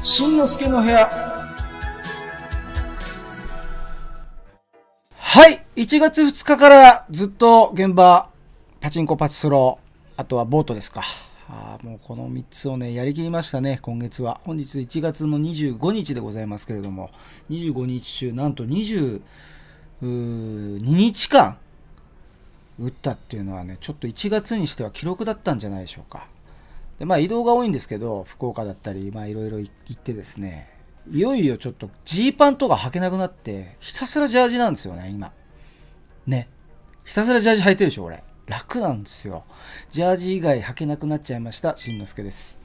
しんのすけの部屋。はい、1月2日からずっと現場、パチンコパチスロー、あとはボートですか。あもうこの3つをね、やりきりましたね、今月は。本日1月の25日でございますけれども、25日中、なんと22日間打ったっていうのはね、ちょっと1月にしては記録だったんじゃないでしょうか。で、まあ移動が多いんですけど、福岡だったり、まいろいろ行ってですね、いよいよちょっとジーパンとか履けなくなって、ひたすらジャージなんですよね、今。ね。ひたすらジャージ履いてるでしょ、俺。楽なんですよ。ジャージ以外履けなくなっちゃいました、しんのすけです。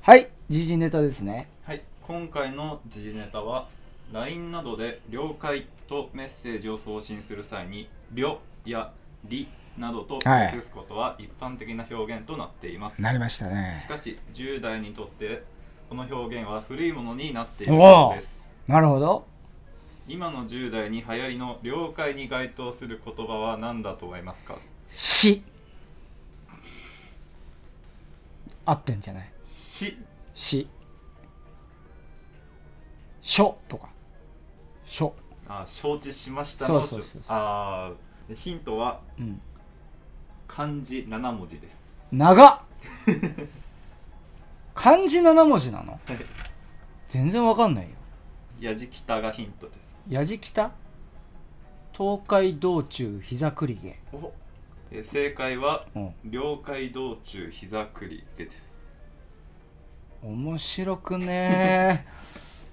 はい、時事ネタですね。はい、今回の時事ネタは、LINE などで了解とメッセージを送信する際に、りょやりなどと訳すことは一般的な表現となっています、なりましたねしかし10代にとってこの表現は古いものになっているそうですなるほど今の10代に流行りの了解に該当する言葉は何だと思いますか死合ってんじゃない死死書とか書あ承知しましたそうそうそうそうあヒントは、うん漢字7文字です長っ漢字7文字なの、はい、全然わかんないよやじきたがヒントですやじきた東海道中膝栗毛おえ正解は、うん、領海道中膝栗毛です面白くね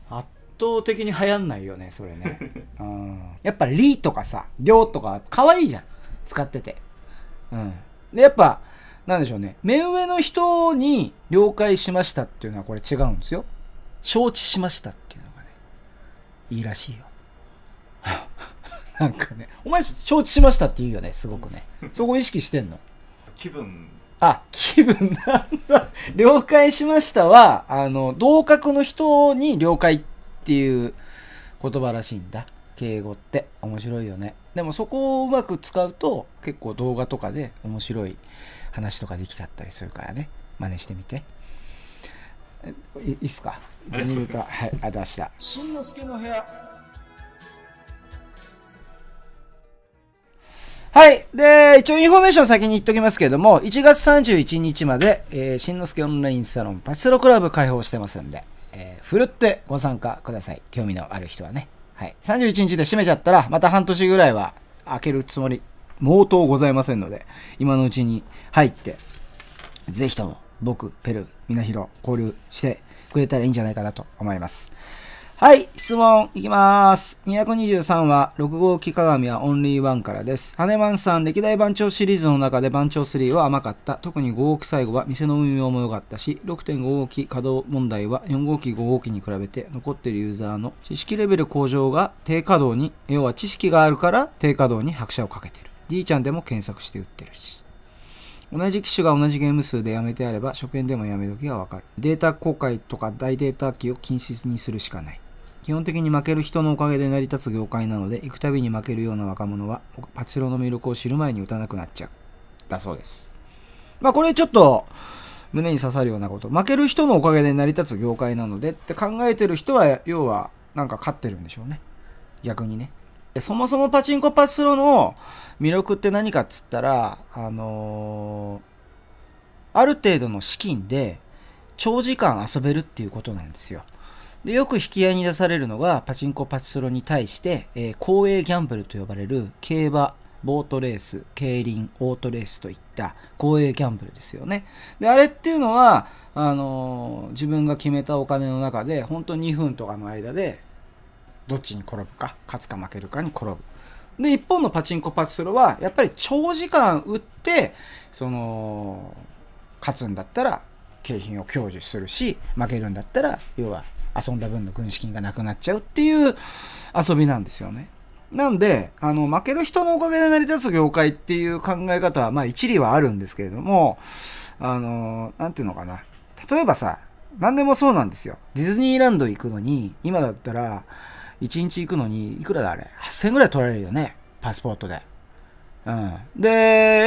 圧倒的に流行んないよねそれね、うん、やっぱ「り」とかさ「りょう」とか可愛いじゃん使っててうん、でやっぱなんでしょうね目上の人に了解しましたっていうのはこれ違うんですよ承知しましたっていうのがねいいらしいよ なんかねお前承知しましたって言うよねすごくねそこ意識してんの気分あ気分なんだ了解しましたはあの同格の人に了解っていう言葉らしいんだ敬語って面白いよねでもそこをうまく使うと結構動画とかで面白い話とかできちゃったりするからね真似してみていいいっすかはいあ出したしんのすけの部屋はい。で、一応インフォメーション先に言っときますけれども、1月31日まで、えー、しんのすけオンラインサロンパチスロクラブ開放してますんで、えー、ふるってご参加ください。興味のある人はね。はい。31日で閉めちゃったら、また半年ぐらいは開けるつもり、毛頭ございませんので、今のうちに入って、ぜひとも僕、ペル、みなひろ、交流してくれたらいいんじゃないかなと思います。はい、質問いきます。223話、6号機鏡はオンリーワンからです。ハネマンさん、歴代番長シリーズの中で番長3は甘かった。特に5号機最後は店の運用も良かったし、6.5号機稼働問題は4号機5号機に比べて残っているユーザーの知識レベル向上が低稼働に、要は知識があるから低稼働に拍車をかけてる。じいちゃんでも検索して売ってるし。同じ機種が同じゲーム数でやめてあれば初見でもやめ時がわかる。データ公開とか大データ機を禁止にするしかない。基本的に負ける人のおかげで成り立つ業界なので、行くたびに負けるような若者は、パチスロの魅力を知る前に打たなくなっちゃう。だそうです。まあこれちょっと、胸に刺さるようなこと。負ける人のおかげで成り立つ業界なのでって考えてる人は、要は、なんか勝ってるんでしょうね。逆にね。そもそもパチンコパチスロの魅力って何かっつったら、あのー、ある程度の資金で長時間遊べるっていうことなんですよ。でよく引き合いに出されるのがパチンコパチスロに対して、えー、公営ギャンブルと呼ばれる競馬ボートレース、競輪、オートレースといった公営ギャンブルですよね。で、あれっていうのは、あのー、自分が決めたお金の中で、本当2分とかの間で、どっちに転ぶか、勝つか負けるかに転ぶ。で、一方のパチンコパチスロは、やっぱり長時間打って、その、勝つんだったら景品を享受するし負けるんだったら要は遊んだ分の軍資金がなくなっちゃうっていう遊びなんですよね。なんで、あの、負ける人のおかげで成り立つ業界っていう考え方は、まあ一理はあるんですけれども、あの、なんていうのかな。例えばさ、何でもそうなんですよ。ディズニーランド行くのに、今だったら、1日行くのに、いくらだあれ ?8000 円ぐらい取られるよね。パスポートで。うん、で、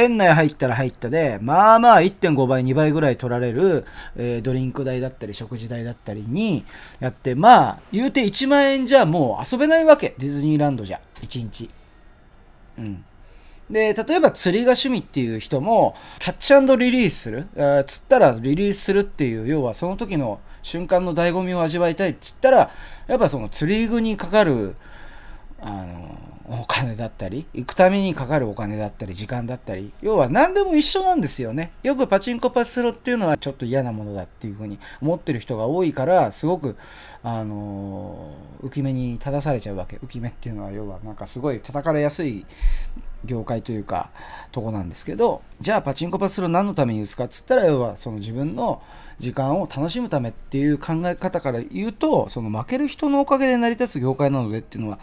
園内入ったら入ったで、まあまあ1.5倍、2倍ぐらい取られる、えー、ドリンク代だったり、食事代だったりにやって、まあ、言うて1万円じゃもう遊べないわけ。ディズニーランドじゃ。1日。うん。で、例えば釣りが趣味っていう人も、キャッチリリースする、えー、釣ったらリリースするっていう、要はその時の瞬間の醍醐味を味わいたいっつったら、やっぱその釣り具にかかる、あのお金だったり、行くためにかかるお金だったり、時間だったり、要は何でも一緒なんですよね。よくパチンコパスロっていうのはちょっと嫌なものだっていうふうに思ってる人が多いから、すごく、あのー、浮き目に立たされちゃうわけ。浮き目っていうのは要はなんかすごい叩かれやすい業界というかとこなんですけどじゃあパチンコパスロ何のために打つかっつったら要はその自分の時間を楽しむためっていう考え方から言うとその負ける人のおかげで成り立つ業界なのでっていうのは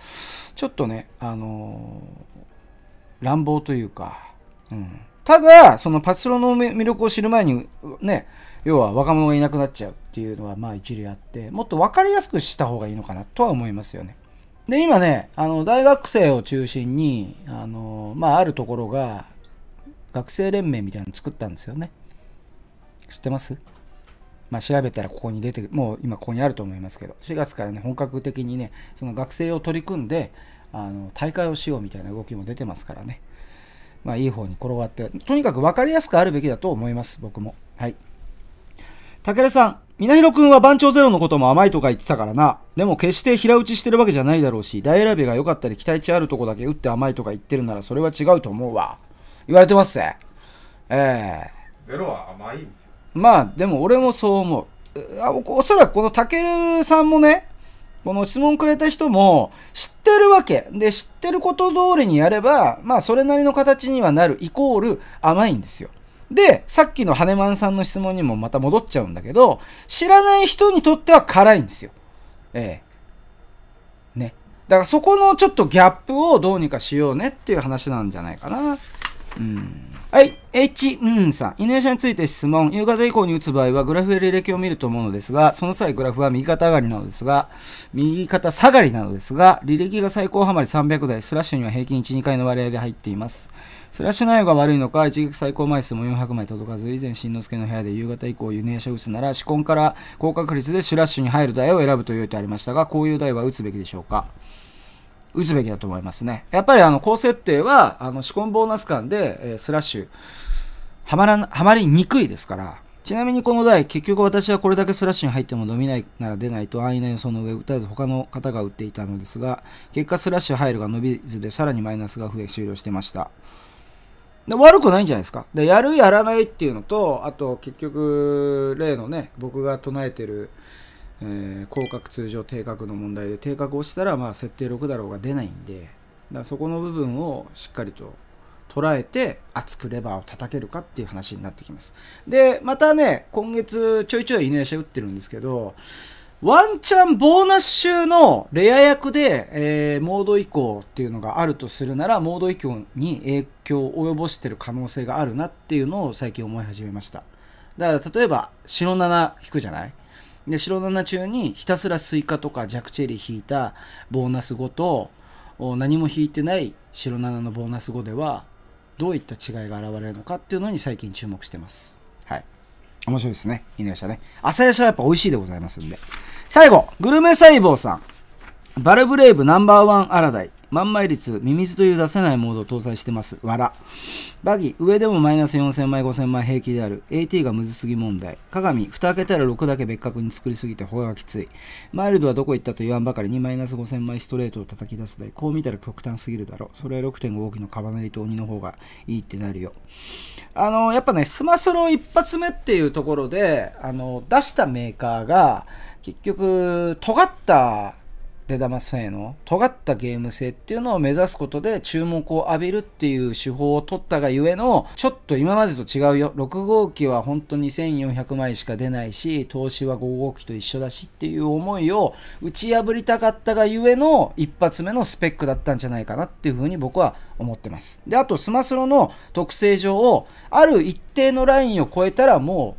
ちょっとねあのー、乱暴というか、うん、ただそのパチスロの魅力を知る前にね要は若者がいなくなっちゃうっていうのはまあ一理あってもっと分かりやすくした方がいいのかなとは思いますよね。で、今ね、あの、大学生を中心に、あの、まあ、あるところが、学生連盟みたいなの作ったんですよね。知ってますまあ、調べたらここに出て、もう今ここにあると思いますけど、4月からね、本格的にね、その学生を取り組んで、あの、大会をしようみたいな動きも出てますからね。まあ、いい方に転がって、とにかく分かりやすくあるべきだと思います、僕も。はい。武田さん、みなひろくんは番長ゼロのことも甘いとか言ってたからな。でも決して平打ちしてるわけじゃないだろうし、大選びが良かったり期待値あるとこだけ打って甘いとか言ってるならそれは違うと思うわ。言われてますぜ。ええー、ゼロは甘いんですよ。まあ、でも俺もそう思う。あおそらくこのたけるさんもね、この質問くれた人も知ってるわけ。で、知ってること通りにやれば、まあ、それなりの形にはなるイコール甘いんですよ。で、さっきのハネマンさんの質問にもまた戻っちゃうんだけど、知らない人にとっては辛いんですよ。ええ。ね。だからそこのちょっとギャップをどうにかしようねっていう話なんじゃないかな。うん。はい。H、うんさん。ーションについて質問。夕方以降に打つ場合は、グラフや履歴を見ると思うのですが、その際グラフは右肩上がりなのですが、右肩下がりなのですが、履歴が最高ハマり300台、スラッシュには平均1、2回の割合で入っています。スラッシュ内容が悪いのか、一撃最高枚数も400枚届かず、以前、新之助の部屋で夕方以降、ユネーション打つなら、試根から高確率でスラッシュに入る台を選ぶという手ありましたが、こういう台は打つべきでしょうか。打つべきだと思いますね。やっぱりあの、高設定は、あの、仕込ボーナス間で、えスラッシュ、はまらはまりにくいですから、ちなみにこの台、結局私はこれだけスラッシュに入っても伸びないなら出ないと安易な予想の上、打たず他の方が打っていたのですが、結果スラッシュ入るが伸びずで、さらにマイナスが増え終了してました。で悪くないんじゃないですか。で、やるやらないっていうのと、あと結局、例のね、僕が唱えてる、えー、広角通常定格の問題で定格をしたらまあ設定6だろうが出ないんでだからそこの部分をしっかりと捉えて熱くレバーを叩けるかっていう話になってきますでまたね今月ちょいちょいイネーシャ打ってるんですけどワンチャンボーナス集のレア役で、えー、モード移行っていうのがあるとするなら、モード移行に影響を及ぼしてる可能性があるなっていうのを最近思い始めました。だから例えば、白7引くじゃないで白7中にひたすらスイカとかジャックチェリー引いたボーナス5と何も引いてない白7のボーナス5ではどういった違いが現れるのかっていうのに最近注目してます。はい。面白いですね。犬屋社ね。朝屋社はやっぱ美味しいでございますんで。最後、グルメ細胞さん。バルブレイブナンバーワンアラダイ。万枚率、ミミズという出せないモードを搭載してます。わら。バギ、上でもマイナス4000枚、5000枚平気である。AT がむずすぎ問題。鏡、蓋開けたら6だけ別格に作りすぎて他がきつい。マイルドはどこ行ったと言わんばかりにマイナス5000枚ストレートを叩き出すで、こう見たら極端すぎるだろう。それは6.5期のカバネリと鬼の方がいいってなるよ。あの、やっぱね、スマソロ一発目っていうところで、あの、出したメーカーが、結局、尖った出玉性の尖ったゲーム性っていうのを目指すことで注目を浴びるっていう手法を取ったがゆえのちょっと今までと違うよ6号機は本当2400枚しか出ないし投資は5号機と一緒だしっていう思いを打ち破りたかったがゆえの一発目のスペックだったんじゃないかなっていうふうに僕は思ってますであとスマスロの特性上ある一定のラインを超えたらも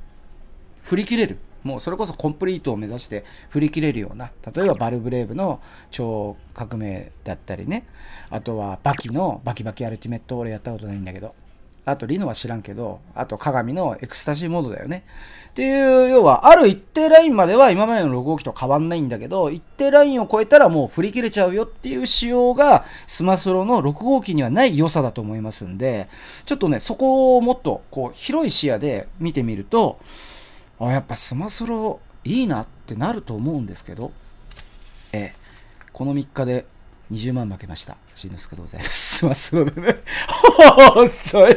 う振り切れるもうそれこそコンプリートを目指して振り切れるような例えばバルブレーブの超革命だったりねあとはバキのバキバキアルティメット俺やったことないんだけどあとリノは知らんけどあと鏡のエクスタシーモードだよねっていう要はある一定ラインまでは今までの6号機と変わんないんだけど一定ラインを超えたらもう振り切れちゃうよっていう仕様がスマスロの6号機にはない良さだと思いますんでちょっとねそこをもっとこう広い視野で見てみるとあやっぱスマスロいいなってなると思うんですけど、ええ、この3日で20万負けました。しんのすけでございます。スマスロでね。本当に。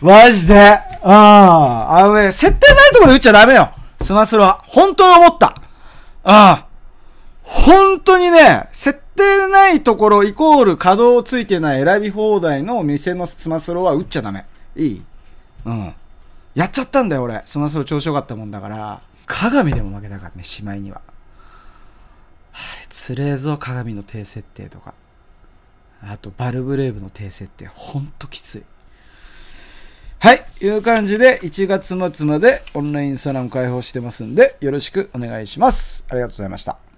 マジで。ああ。あのね、設定ないところで打っちゃダメよ。スマスロは。本当に思った。ああ。本当にね、設定ないところイコール稼働ついてない選び放題の店のスマスロは打っちゃダメ。いいうん。やっちゃったんだよ俺そのそれ調子よかったもんだから鏡でも負けたからねしまいにはあれつれえぞ鏡の低設定とかあとバルブレーブの低設定ほんときついはい。いう感じで、1月末までオンラインサロン開放してますんで、よろしくお願いします。ありがとうございました。